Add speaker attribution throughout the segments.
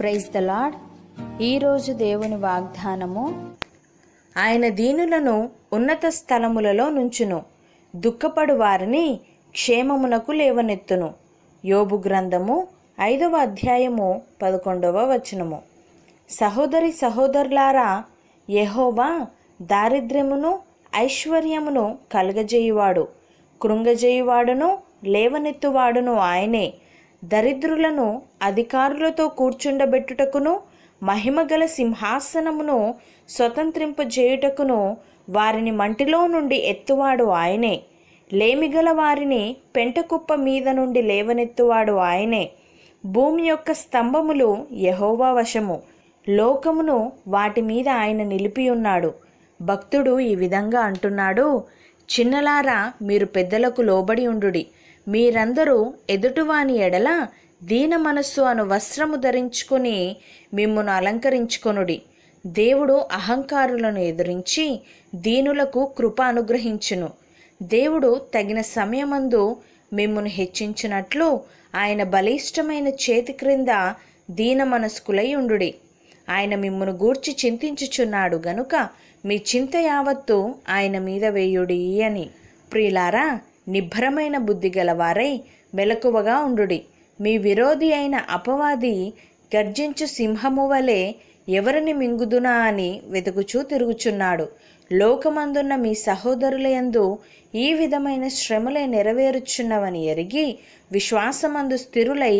Speaker 1: praise the lord ఈరోజు దేవుని వాగ్దానము ఆయన దీనులను ఉన్నత స్థలములలో నుంచును దుఃఖపడు వారిని క్షేమమునకు లేవనెత్తును యోబు గ్రంథము ఐదవ అధ్యాయము పదకొండవ వచనము సహోదరి సహోదరులారా యహోవా దారిద్ర్యమును ఐశ్వర్యమును కలగజేయువాడు కృంగజేయువాడును లేవనెత్తువాడును ఆయనే దరిద్రులను అధికారులతో కూర్చుండబెట్టుటకును మహిమగల సింహాసనమును స్వతంత్రింపజేయుటకును వారిని మంటిలో నుండి ఎత్తువాడు ఆయనే లేమిగల వారిని పెంటకుప్ప మీద నుండి లేవనెత్తువాడు ఆయనే భూమి యొక్క స్తంభములు యహోవా వశము లోకమును వాటి మీద ఆయన నిలిపి ఉన్నాడు భక్తుడు ఈ విధంగా అంటున్నాడు చిన్నలారా మీరు పెద్దలకు లోబడి ఉండుడి మీరందరూ ఎదుటివాని ఎడల దీన మనస్సు అను వస్త్రము ధరించుకుని మిమ్మను అలంకరించుకొనుడి దేవుడు అహంకారులను ఎదురించి దీనులకు కృప అనుగ్రహించును దేవుడు తగిన సమయమందు మిమ్మను హెచ్చించినట్లు ఆయన బలిష్టమైన చేతి క్రింద దీన మనస్కులై ఉండుడి ఆయన మిమ్మను గూర్చి చింతించుచున్నాడు గనుక మీ చింత యావత్తు ఆయన మీద వేయుడి అని ప్రియులారా నిభ్రమైన బుద్ధి గలవారై మెలకువగా ఉండుడి మీ విరోధి అయిన అపవాది గర్జించు సింహము వలె ఎవరిని మింగుదునా అని వెతుకుచూ తిరుగుచున్నాడు లోకమందున్న మీ సహోదరులయందు ఈ విధమైన శ్రమలే నెరవేరుచున్నవని ఎరిగి విశ్వాసమందు స్థిరులై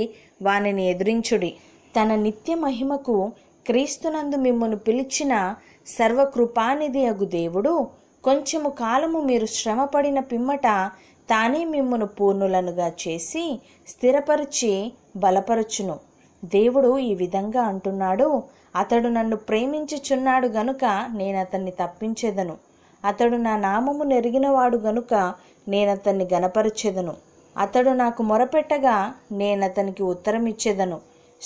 Speaker 1: వానిని ఎదిరించుడి తన నిత్య మహిమకు క్రీస్తునందు మిమ్మను పిలిచిన సర్వకృపానిధి అగు దేవుడు కొంచెము కాలము మీరు శ్రమపడిన పిమ్మట తానే మిమ్మను పూర్ణులనుగా చేసి స్థిరపరిచి బలపరచును దేవుడు ఈ విధంగా అంటున్నాడు అతడు నన్ను ప్రేమించుచున్నాడు గనుక నేను అతన్ని తప్పించేదను అతడు నా నామము నెరిగినవాడు గనుక నేను అతన్ని గనపరిచేదను అతడు నాకు మొరపెట్టగా నేను అతనికి ఉత్తరం ఇచ్చేదను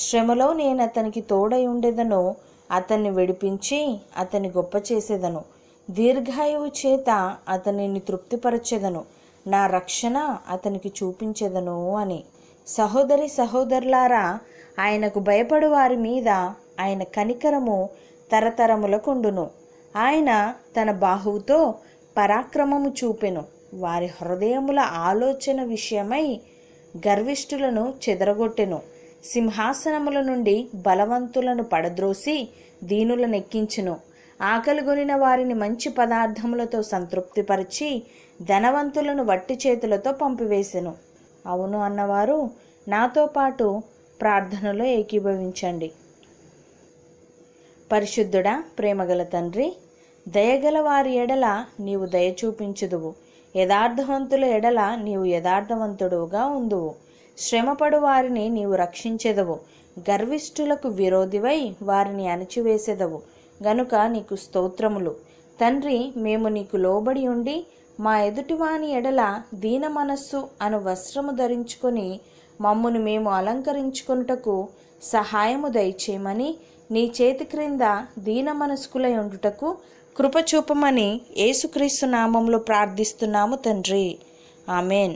Speaker 1: శ్రమలో నేను అతనికి తోడై ఉండేదను అతన్ని విడిపించి అతన్ని గొప్ప చేసేదను దీర్ఘాయువు చేత అతనిని తృప్తిపరచేదను నా రక్షణ అతనికి చూపించెదను అని సహోదరి సహోదరులారా ఆయనకు భయపడు వారి మీద ఆయన కనికరము తరతరములకుండును ఆయన తన బాహువుతో పరాక్రమము చూపెను వారి హృదయముల ఆలోచన విషయమై గర్విష్ఠులను చెదరగొట్టెను సింహాసనముల నుండి బలవంతులను పడద్రోసి దీనులనెక్కించును ఆకలిగొనిన వారిని మంచి పదార్థములతో సంతృప్తిపరిచి ధనవంతులను వట్టి చేతులతో పంపివేశను అవును అన్నవారు నాతో పాటు ప్రార్థనలో ఏకీభవించండి పరిశుద్ధుడా ప్రేమగల తండ్రి దయగల వారి ఎడల నీవు దయ చూపించుదువు యథార్థవంతుల ఎడల నీవు యథార్థవంతుడుగా ఉందువు శ్రమపడు వారిని నీవు రక్షించెదవు గర్విష్ఠులకు విరోధివై వారిని అణిచివేసెదవు గనుక నీకు స్తోత్రములు తండ్రి మేము నీకు లోబడి ఉండి మా ఎదుటివాని ఎడల దీన మనస్సు అను వస్త్రము ధరించుకొని మమ్మును మేము అలంకరించుకొనుటకు సహాయము దయచేయమని నీ చేతి క్రింద దీన మనస్కులై ఉండుటకు కృపచూపమని యేసుక్రీస్తు నామంలో ప్రార్థిస్తున్నాము తండ్రి ఆమెన్